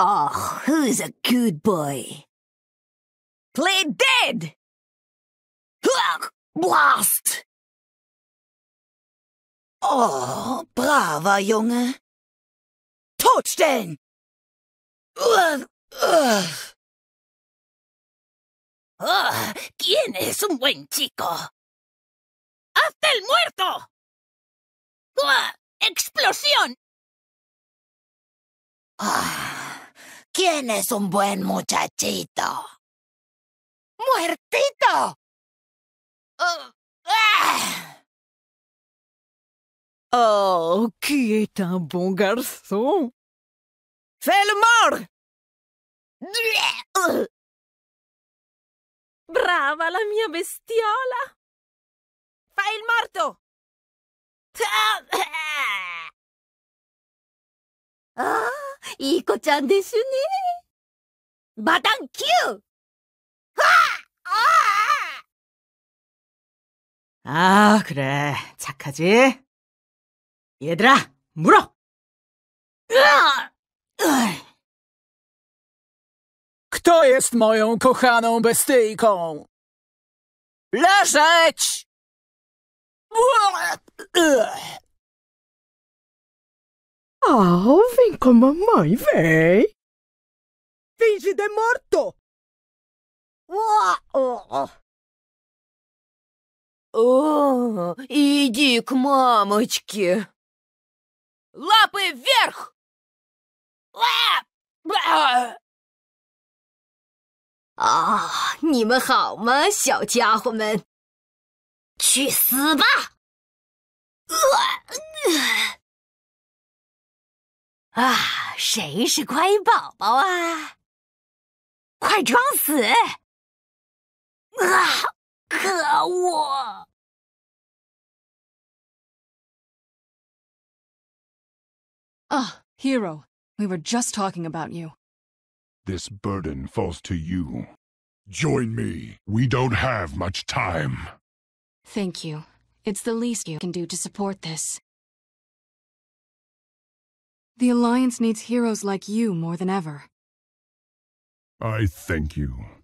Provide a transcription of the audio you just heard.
Oh, who's a good boy? Play dead! Blast! Oh, braver Junge! Totstellen! Ugh, Oh, ¿Quién es un buen chico? Hasta el muerto! ¡Explosión! Ah. Tienes un buen muchachito? ¡Muertito! ¡Oh, qué est un bon garçon! Brava la mia bestiola! Fai il morto! いい子ちゃんですね。バタンキュー아그래착하지얘들아물어 Kto jest moją kochaną bestyjką? Leżeć! Oh, vem com a mamãe, vem! Finge de morto! О, иди к мамочке! Лапы вверх! 啊，你们好吗，小家伙们？去死吧！呃啊，谁是乖宝宝啊？快装死！啊，可恶！Ah, hero, we were just talking about you. This burden falls to you. Join me. We don't have much time. Thank you. It's the least you can do to support this. The Alliance needs heroes like you more than ever. I thank you.